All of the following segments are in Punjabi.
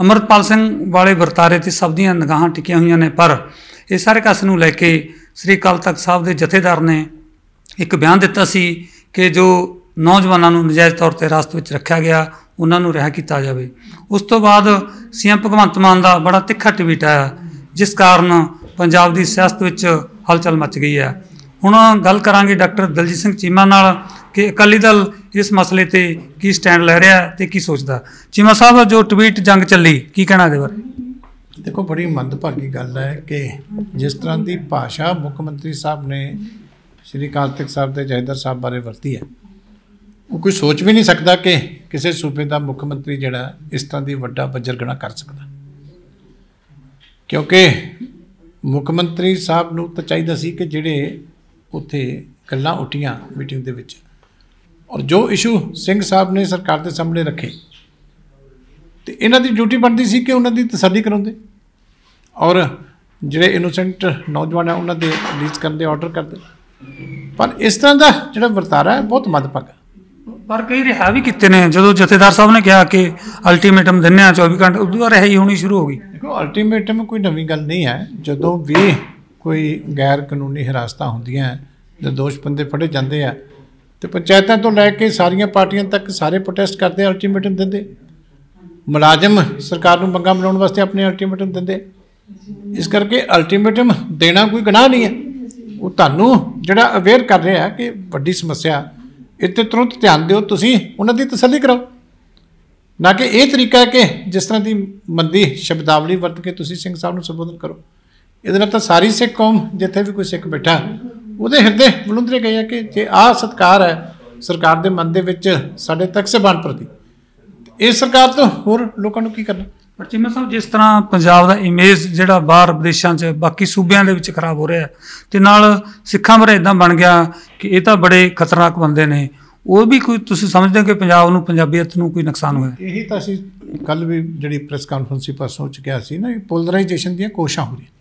ਅਮਰਪਾਲ ਸਿੰਘ ਵਾਲੇ ਵਰਤਾਰੇ ਤੇ ਸਭ ਦੀਆਂ ਨਿਗਾਹਾਂ ਟਿਕੀਆਂ ਹੋਈਆਂ ਨੇ ਪਰ ਇਹ ਸਾਰੇ ਕਸ ਨੂੰ ਲੈ ਕੇ ਸ੍ਰੀ ਅਕਾਲ ਤਖਤ ਸਾਹਿਬ ਦੇ ਜਥੇਦਾਰ ਨੇ ਇੱਕ ਬਿਆਨ ਦਿੱਤਾ ਸੀ ਕਿ ਜੋ ਨੌਜਵਾਨਾਂ ਨੂੰ ਨਜਾਇਜ਼ ਤੌਰ ਤੇ ਰਸਤੇ ਵਿੱਚ ਰੱਖਿਆ ਗਿਆ ਉਹਨਾਂ ਨੂੰ ਰਿਹਾ ਕੀਤਾ ਜਾਵੇ ਉਸ ਤੋਂ ਬਾਅਦ ਸੀਐਮ ਭਗਵੰਤ ਮਾਨ ਦਾ ਬੜਾ ਤਿੱਖਾ ਟਵੀਟ ਆਇਆ ਜਿਸ ਕਾਰਨ ਪੰਜਾਬ ਦੀ ਸਿਆਸਤ ਵਿੱਚ ਹਲਚਲ ਮਚ ਗਈ ਹੈ ਹੁਣ ਗੱਲ ਕਰਾਂਗੇ ਡਾਕਟਰ ਦਲਜੀਤ ਸਿੰਘ ਚੀਮਾ ਨਾਲ ਕਿ ਅਕਾਲੀ ਦਲ ਇਸ ਮਸਲੇ ਤੇ ਕੀ ਸਟੈਂਡ ਲੈ ਰਿਹਾ ਤੇ ਕੀ ਸੋਚਦਾ ਚੀਮਾ ਸਾਹਿਬ ਦਾ ਜੋ ਟਵੀਟ ਜੰਗ ਚੱਲੀ ਕੀ ਕਹਿਣਾ ਦੇ ਬਾਰੇ ਦੇਖੋ ਬੜੀ ਮੰਦਭਾਗੀ ਗੱਲ ਹੈ ਕਿ ਜਿਸ ਤਰ੍ਹਾਂ ਦੀ ਭਾਸ਼ਾ ਮੁੱਖ ਮੰਤਰੀ ਸਾਹਿਬ ਨੇ ਸ਼੍ਰੀ ਕਾਰਤਿਕ ਸਾਹਿਬ ਤੇ ਜੈਦਰ ਸਾਹਿਬ ਬਾਰੇ ਵਰਤੀ ਹੈ ਉਹ ਕੋਈ ਸੋਚ ਵੀ ਨਹੀਂ ਸਕਦਾ ਕਿ ਕਿਸੇ ਸੂਬੇ ਦਾ ਮੁੱਖ ਮੰਤਰੀ ਜਿਹੜਾ ਇਸ ਤਰ੍ਹਾਂ ਦੀ ਵੱਡਾ ਗਣਾ ਕਰ ਸਕਦਾ ਕਿਉਂਕਿ ਮੁੱਖ ਮੰਤਰੀ ਸਾਹਿਬ ਨੂੰ ਤਾਂ ਚਾਹੀਦਾ ਸੀ ਕਿ ਜਿਹੜੇ ਉੱਥੇ ਗੱਲਾਂ ਉੱਠੀਆਂ ਮੀਟਿੰਗ ਦੇ ਵਿੱਚ ਔਰ ਜੋ ਇਸ਼ੂ ਸਿੰਘ ਸਾਹਿਬ ਨੇ ਸਰਕਾਰ ਦੇ ਸਾਹਮਣੇ ਰੱਖੇ ਤੇ ਇਹਨਾਂ ਦੀ ਡਿਊਟੀ ਬਣਦੀ ਸੀ ਕਿ ਉਹਨਾਂ ਦੀ ਤਸੱਲੀ ਕਰਾਉਂਦੇ ਔਰ ਜਿਹੜੇ ਇਨੋਸੈਂਟ ਨੌਜਵਾਨ ਆ ਉਹਨਾਂ ਦੇ ਰਿਲੀਜ਼ ਕਰਨ ਦੇ ਆਰਡਰ ਕਰਦੇ ਪਰ ਇਸ ਤਰ੍ਹਾਂ ਦਾ ਜਿਹੜਾ ਵਰਤਾਰਾ ਹੈ ਬਹੁਤ ਮਦਭਾਗਾ ਪਰ ਕਈ ਰਿਹਾ ਵੀ ਕਿਤੇ ਨੇ ਜਦੋਂ ਜਥੇਦਾਰ ਸਾਹਿਬ ਨੇ ਕਿਹਾ ਕਿ ਅਲਟੀਮੇਟਮ ਦਿਨਿਆ 24 ਘੰਟੇ ਉਦੋਂ ਰਹਿ ਹੀ ਹੋਣੀ ਸ਼ੁਰੂ ਹੋ ਗਈ ਦੇਖੋ ਅਲਟੀਮੇਟਮ ਕੋਈ ਨਵੀਂ ਗੱਲ ਨਹੀਂ ਹੈ ਜਦੋਂ ਵੀ ਕੋਈ ਗੈਰ ਕਾਨੂੰਨੀ ਹਿਰਾਸਤਾਂ ਹੁੰਦੀਆਂ ਜਾਂ ਬੰਦੇ ਫੜੇ ਜਾਂਦੇ ਆ ਤੇ ਪੰਚਾਇਤਾਂ ਤੋਂ ਲੈ ਕੇ ਸਾਰੀਆਂ ਪਾਰਟੀਆਂ ਤੱਕ ਸਾਰੇ ਪ੍ਰੋਟੈਸਟ ਕਰਦੇ ਅਲਟੀਮੇਟਮ ਦਿੰਦੇ ਮੁਲਾਜ਼ਮ ਸਰਕਾਰ ਨੂੰ ਮੰਗਾਂ ਬਣਾਉਣ ਵਾਸਤੇ ਆਪਣੇ ਅਲਟੀਮੇਟਮ ਦਿੰਦੇ ਇਸ ਕਰਕੇ ਅਲਟੀਮੇਟਮ ਦੇਣਾ ਕੋਈ ਗੁਨਾਹ ਨਹੀਂ ਹੈ ਉਹ ਤੁਹਾਨੂੰ ਜਿਹੜਾ ਅਵੇਅਰ ਕਰ ਰਿਹਾ ਕਿ ਵੱਡੀ ਸਮੱਸਿਆ ਇੱਥੇ ਤੁਰੰਤ ਧਿਆਨ ਦਿਓ ਤੁਸੀਂ ਉਹਨਾਂ ਦੀ ਤਸੱਲੀ ਕਰਾਓ ਨਾ ਕਿ ਇਹ ਤਰੀਕਾ ਹੈ ਕਿ ਜਿਸ ਤਰ੍ਹਾਂ ਦੀ ਮੰਦੀ ਸ਼ਬਦਾਵਲੀ ਵਰਤ ਕੇ ਤੁਸੀਂ ਸਿੰਘ ਸਾਹਿਬ ਨੂੰ ਸੰਬੋਧਨ ਕਰੋ ਇਹਦੇ ਨਾਲ ਤਾਂ ਸਾਰੀ ਸਿੱਖ ਕੌਮ ਜਿੱਥੇ ਵੀ ਕੋਈ ਸਿੱਖ ਬੈਠਾ ਉਹਦੇ ਹਿਰਦੇ ਬਲੁੰਦਰੇ ਗਏ ਆ ਕਿ ਜੇ ਆ ਸਤਕਾਰ ਹੈ ਸਰਕਾਰ ਦੇ ਮਨ ਦੇ ਵਿੱਚ ਸਾਡੇ ਤੱਕ ਸੇ ਬਣ ਪ੍ਰਤੀ ਇਸ ਸਰਕਾਰ ਤੋਂ ਹੋਰ ਲੋਕਾਂ ਨੂੰ ਕੀ ਕਰਨਾ ਪਰ ਚੀਮਾ ਸਾਹਿਬ ਜਿਸ ਤਰ੍ਹਾਂ ਪੰਜਾਬ ਦਾ ਇਮੇਜ ਜਿਹੜਾ ਬਾਹਰ ਵਿਦੇਸ਼ਾਂ 'ਚ ਬਾਕੀ ਸੂਬਿਆਂ ਦੇ ਵਿੱਚ ਖਰਾਬ ਹੋ ਰਿਹਾ ਤੇ ਨਾਲ ਸਿੱਖਾਂ ਬਾਰੇ ਇਦਾਂ ਬਣ ਗਿਆ ਕਿ ਇਹ ਤਾਂ ਬੜੇ ਖਤਰਨਾਕ ਬੰਦੇ ਨੇ ਉਹ ਵੀ ਕੋਈ ਤੁਸੀਂ ਸਮਝਦੇ ਹੋ ਕਿ ਪੰਜਾਬ ਨੂੰ ਪੰਜਾਬੀਅਤ ਨੂੰ ਕੋਈ ਨੁਕਸਾਨ ਹੋਇਆ ਇਹੀ ਤਾਂ ਅਸੀਂ ਕੱਲ ਵੀ ਜਿਹੜੀ ਪ੍ਰੈਸ ਕਾਨਫਰੰਸੀ ਪਰ ਪਰਸੋਂ ਚ ਸੀ ਨਾ ਕਿ ਪੋਲਰਾਈਜੇਸ਼ਨ ਦੀਆਂ ਕੋਸ਼ਿਸ਼ਾਂ ਹੋ ਰਹੀਆਂ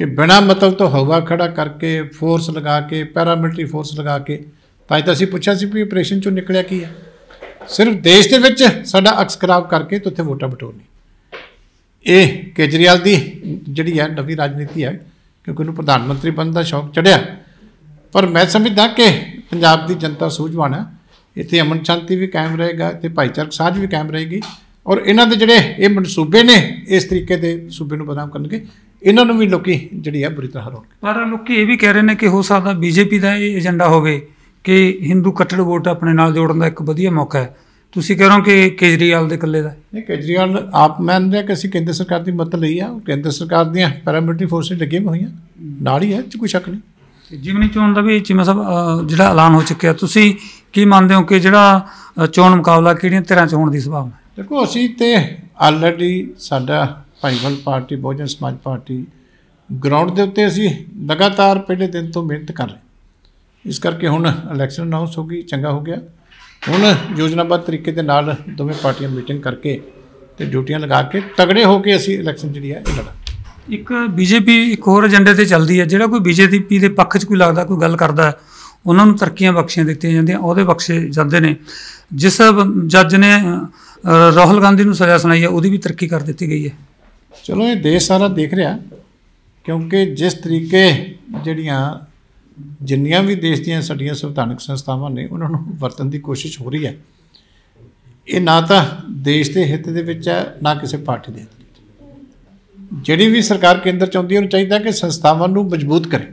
ਕਿ ਬਿਨਾ ਮਤਲਬ ਤੋਂ ਹਵਾ ਖੜਾ ਕਰਕੇ ਫੋਰਸ ਲਗਾ ਕੇ ਪੈਰਾਮਿਲਟਰੀ ਫੋਰਸ ਲਗਾ ਕੇ ਤਾਂ ਤਾਂ ਅਸੀਂ ਪੁੱਛਿਆ ਸੀ ਵੀ ਆਪਰੇਸ਼ਨ ਚੋਂ ਨਿਕਲਿਆ ਕੀ ਹੈ ਸਿਰਫ ਦੇਸ਼ ਦੇ ਵਿੱਚ ਸਾਡਾ ਅਕਸ ਖਰਾਬ ਕਰਕੇ ਤੁੱਥੇ ਵੋਟਾਂ ਬਟੋਣੀ ਇਹ ਕੇਜਰੀਵਾਲ ਦੀ ਜਿਹੜੀ ਹੈ ਨਵੀਂ ਰਾਜਨੀਤੀ ਹੈ ਕਿਉਂਕਿ ਉਹਨੂੰ ਪ੍ਰਧਾਨ ਮੰਤਰੀ ਬਣਨ ਦਾ ਸ਼ੌਕ ਚੜਿਆ ਪਰ ਮੈਂ ਸਮਝਦਾ ਕਿ ਪੰਜਾਬ ਦੀ ਜਨਤਾ ਸੂਝਵਾਨ ਹੈ ਇੱਥੇ ਅਮਨ ਸ਼ਾਂਤੀ ਵੀ ਕਾਇਮ ਰਹੇਗਾ ਤੇ ਭਾਈਚਾਰਕ ਸਾਝ ਵੀ ਕਾਇਮ ਰਹੇਗੀ ਔਰ ਇਹਨਾਂ ਦੇ ਜਿਹੜੇ ਇਹ ਮਨਸੂਬੇ ਨੇ ਇਸ ਤਰੀਕੇ ਦੇ ਸੂਬੇ ਨੂੰ ਬਦਨਾਮ ਕਰਨਗੇ ਇਹਨਾਂ ਨੂੰ ਵੀ ਲੋਕੀ ਜਿਹੜੀ ਹੈ ਬੁਰੀ ਤਰ੍ਹਾਂ ਹਰਾਉਣਗੇ ਪਰ ਲੋਕੀ ਇਹ ਵੀ ਕਹਿ ਰਹੇ ਨੇ ਕਿ ਹੋ ਸਕਦਾ ਬੀਜੇਪੀ ਦਾ ਇਹ ਏਜੰਡਾ ਹੋਵੇ ਕਿ ਹਿੰਦੂ ਕੱਟੜ ਵੋਟ ਆਪਣੇ ਨਾਲ ਜੋੜਨ ਦਾ ਇੱਕ ਵਧੀਆ ਮੌਕਾ ਹੈ ਤੁਸੀਂ ਕਹਿ ਰਹੇ ਹੋ ਕਿ ਕੇਜਰੀਵਾਲ ਦੇ ਇਕੱਲੇ ਦਾ ਨਹੀਂ ਕੇਜਰੀਵਾਲ ਆਪ ਮੰਨਦੇ ਕਿ ਅਸੀਂ ਕੇਂਦਰ ਸਰਕਾਰ ਦੀ ਮਤ ਲਈ ਆ ਕੇਂਦਰ ਸਰਕਾਰ ਦੀਆਂ ਪੈਰਾਮਿਲਟਰੀ ਫੋਰਸਸ ਲੱਗੀਆਂ ਹੋਈਆਂ ਨਾਲ ਹੀ ਹੈ ਚ ਕੋਈ ਸ਼ੱਕ ਨਹੀਂ ਜਿਵੇਂ ਚੋਣ ਦਾ ਵੀ ਚੀਮਾ ਸਭ ਜਿਹੜਾ ਐਲਾਨ ਹੋ ਚੁੱਕਿਆ ਤੁਸੀਂ ਕੀ ਮੰਨਦੇ ਹੋ ਕਿ ਜਿਹੜਾ ਚੋਣ ਮੁਕਾਬਲਾ ਕਿਹੜੀਆਂ ਤਰ੍ਹਾਂ 'ਚ ਹੋਣ ਦੀ ਸੰਭਾਵਨਾ ਦੇਖੋ ਅਸੀਂ ਤੇ ਆਲਰੇਡੀ ਸਾਡਾ ਭਾਈਵਾਲ ਪਾਰਟੀ ਬਹੁਜਨ ਸਮਾਜ ਪਾਰਟੀ ਗਰਾਊਂਡ ਦੇ ਉੱਤੇ ਅਸੀਂ ਲਗਾਤਾਰ ਪਹਿਲੇ ਦਿਨ ਤੋਂ ਮਿਹਨਤ ਕਰ ਰਹੇ ਇਸ ਕਰਕੇ ਹੁਣ ਇਲੈਕਸ਼ਨ ਅਨਾਉਂਸ ਹੋ ਗਈ ਚੰਗਾ ਹੋ ਗਿਆ ਹੁਣ ਯੋਜਨਾਬੱਧ ਤਰੀਕੇ ਦੇ ਨਾਲ ਦੋਵੇਂ ਪਾਰਟੀਆਂ ਮੀਟਿੰਗ ਕਰਕੇ ਤੇ ਡਿਊਟੀਆਂ ਲਗਾ ਕੇ ਤਗੜੇ ਹੋ ਕੇ ਅਸੀਂ ਇਲੈਕਸ਼ਨ ਜਿਹੜੀ ਹੈ ਇਹ ਇੱਕ ਬੀਜੇਪੀ ਇੱਕ ਹੋਰ ਏਜੰਡੇ ਤੇ ਚੱਲਦੀ ਹੈ ਜਿਹੜਾ ਕੋਈ ਬੀਜੇਪੀ ਦੇ ਪੱਖ 'ਚ ਕੋਈ ਲੱਗਦਾ ਕੋਈ ਗੱਲ ਕਰਦਾ ਉਹਨਾਂ ਨੂੰ ਤਰਕੀਆਂ ਬਖਸ਼ੀਆਂ ਦਿੱਤੀਆਂ ਜਾਂਦੀਆਂ ਉਹਦੇ ਬਖਸ਼ੇ ਜਾਂਦੇ ਨੇ ਜਿਸ ਜੱਜ ਨੇ ਰਾਹੁਲ ਗਾਂਧੀ ਨੂੰ ਸਜ਼ਾ ਸੁਣਾਈ ਹੈ ਉਹਦੀ ਵੀ ਤਰੱਕੀ ਕਰ ਦਿੱਤੀ ਗਈ ਹੈ ਚਲੋ ਇਹ ਦੇਸ਼ ਸਾਰਾ ਦੇਖ ਰਿਹਾ ਕਿਉਂਕਿ ਜਿਸ ਤਰੀਕੇ ਜਿਹੜੀਆਂ ਜਿੰਨੀਆਂ ਵੀ ਦੇਸ਼ ਦੀਆਂ ਸਾਡੀਆਂ ਸੰਵਿਧਾਨਕ ਸੰਸਥਾਵਾਂ ਨੇ ਉਹਨਾਂ ਨੂੰ ਵਰਤਣ ਦੀ ਕੋਸ਼ਿਸ਼ ਹੋ ਰਹੀ ਹੈ ਇਹ ਨਾ ਤਾਂ ਦੇਸ਼ ਦੇ ਹਿੱਤ ਦੇ ਵਿੱਚ ਹੈ ਨਾ ਕਿਸੇ ਪਾਰਟੀ ਦੇ ਜਿਹੜੀ ਵੀ ਸਰਕਾਰ ਕੇਂਦਰ ਚਾਹੁੰਦੀ ਉਹਨੂੰ ਚਾਹੀਦਾ ਕਿ ਸੰਸਥਾਵਾਂ ਨੂੰ ਮਜ਼ਬੂਤ ਕਰੇ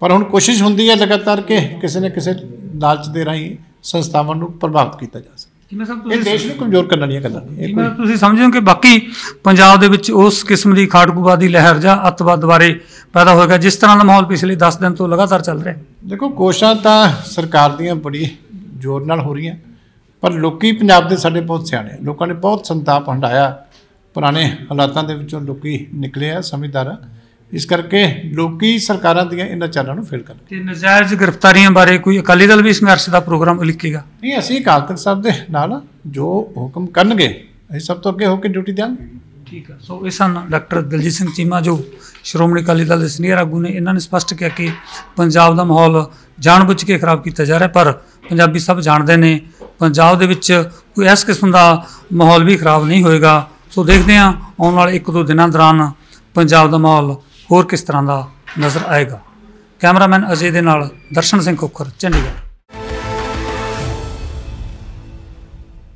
ਪਰ ਹੁਣ ਕੋਸ਼ਿਸ਼ ਹੁੰਦੀ ਹੈ ਲਗਾਤਾਰ ਕਿ ਕਿਸੇ ਨਾ ਕਿਸੇ ਲਾਲਚ ਦੇ ਰਾਹੀਂ ਸੰਸਥਾਵਾਂ ਨੂੰ ਪ੍ਰਭਾਵਿਤ ਕੀਤਾ ਜਾਵੇ ਜਿਵੇਂ ਸਭ ਤੁਸੀਂ ਇਹ ਦੇਸ਼ ਨੂੰ ਕਮਜ਼ੋਰ ਕਰਨ ਵਾਲੀਆਂ ਗੱਲਾਂ ਇਹ ਤੁਸੀਂ ਸਮਝੋ ਕਿ ਬਾਕੀ ਪੰਜਾਬ ਦੇ ਵਿੱਚ ਉਸ ਕਿਸਮ ਦੀ ਖਾੜਕੂਵਾਦੀ ਲਹਿਰ ਜਾਂ ਅੱਤਵਾਦ ਦੁਆਰੇ ਪੈਦਾ ਹੋਏਗਾ ਜਿਸ ਤਰ੍ਹਾਂ ਦਾ ਮਾਹੌਲ ਪਿਛਲੇ 10 ਦਿਨ ਤੋਂ ਲਗਾਤਾਰ ਚੱਲ ਰਿਹਾ ਹੈ ਦੇਖੋ ਕੋਸ਼ਾਂ ਤਾਂ ਸਰਕਾਰ ਦੀਆਂ ਬੜੀ ਜ਼ੋਰ ਨਾਲ ਹੋ ਰਹੀਆਂ ਪਰ ਲੋਕੀ ਪੰਜਾਬ ਦੇ ਸਾਡੇ ਬਹੁਤ ਸਿਆਣੇ ਲੋਕਾਂ ਨੇ ਬਹੁਤ ਸੰਤਾਪ ਹੰਡਾਇਆ ਪੁਰਾਣੇ ਹਾਲਾਤਾਂ ਦੇ ਵਿੱਚੋਂ ਲੋਕੀ ਨਿਕਲੇ ਆ ਸਮਝਦਾਰ ਇਸ ਕਰਕੇ ਲੋਕੀ ਸਰਕਾਰਾਂ ਦੀਆਂ ਇਹਨਾਂ ਚਾਲਾਂ ਨੂੰ ਫੇਲ ਕਰਨਗੇ ਤੇ ਨਜਾਇਜ਼ ਗ੍ਰਿਫਤਾਰੀਆਂ ਬਾਰੇ ਕੋਈ ਅਕਾਲੀ ਦਲ ਵੀ ਸੰਘਰਸ਼ ਦਾ ਪ੍ਰੋਗਰਾਮ ਉਲੀਕੇਗਾ ਨਹੀਂ ਅਸੀਂ ਅਕਾਲ ਤਖਤ ਸਾਹਿਬ ਦੇ ਨਾਲ ਜੋ ਹੁਕਮ ਕਰਨਗੇ ਅਸੀਂ ਸਭ ਤੋਂ ਅੱਗੇ ਹੋ ਕੇ ਡਿਊਟੀ ਦੇਵਾਂਗੇ ਠੀਕ ਆ ਸੋ ਇਸ ਹਨ ਡਾਕਟਰ ਦਲਜੀਤ ਸਿੰਘ ਚੀਮਾ ਜੋ ਸ਼੍ਰੋਮਣੀ ਅਕਾਲੀ ਦਲ ਦੇ ਸੀਨੀਅਰ ਆਗੂ ਨੇ ਇਹਨਾਂ ਨੇ ਸਪਸ਼ਟ ਕਿਹਾ ਕਿ ਪੰਜਾਬ ਦਾ ਮਾਹੌਲ ਜਾਣਬੁੱਝ ਕੇ ਖਰਾਬ ਕੀਤਾ ਜਾ ਰਿਹਾ ਪਰ ਪੰਜਾਬੀ ਸਭ ਜਾਣਦੇ ਨੇ ਪੰਜਾਬ ਦੇ ਵਿੱਚ ਕੋਈ ਇਸ ਕਿਸਮ ਦਾ ਮਾਹੌਲ ਵੀ ਖਰਾਬ ਨਹੀਂ ਹੋਏਗਾ ਸੋ ਦੇਖਦੇ ਹਾਂ ਆਉਣ ਵਾਲੇ 1-2 ਦਿਨਾਂ ਦੌਰਾਨ ਪੰਜਾਬ ਦਾ ਮਾਹੌਲ ਹੋਰ ਕਿਸ ਤਰ੍ਹਾਂ ਦਾ ਨਜ਼ਰ ਆਏਗਾ ਕੈਮਰਾਮੈਨ ਅਜੇ ਦੇ ਨਾਲ ਦਰਸ਼ਨ ਸਿੰਘ ਕੋਖਰ ਚੰਡੀਗੜ੍ਹ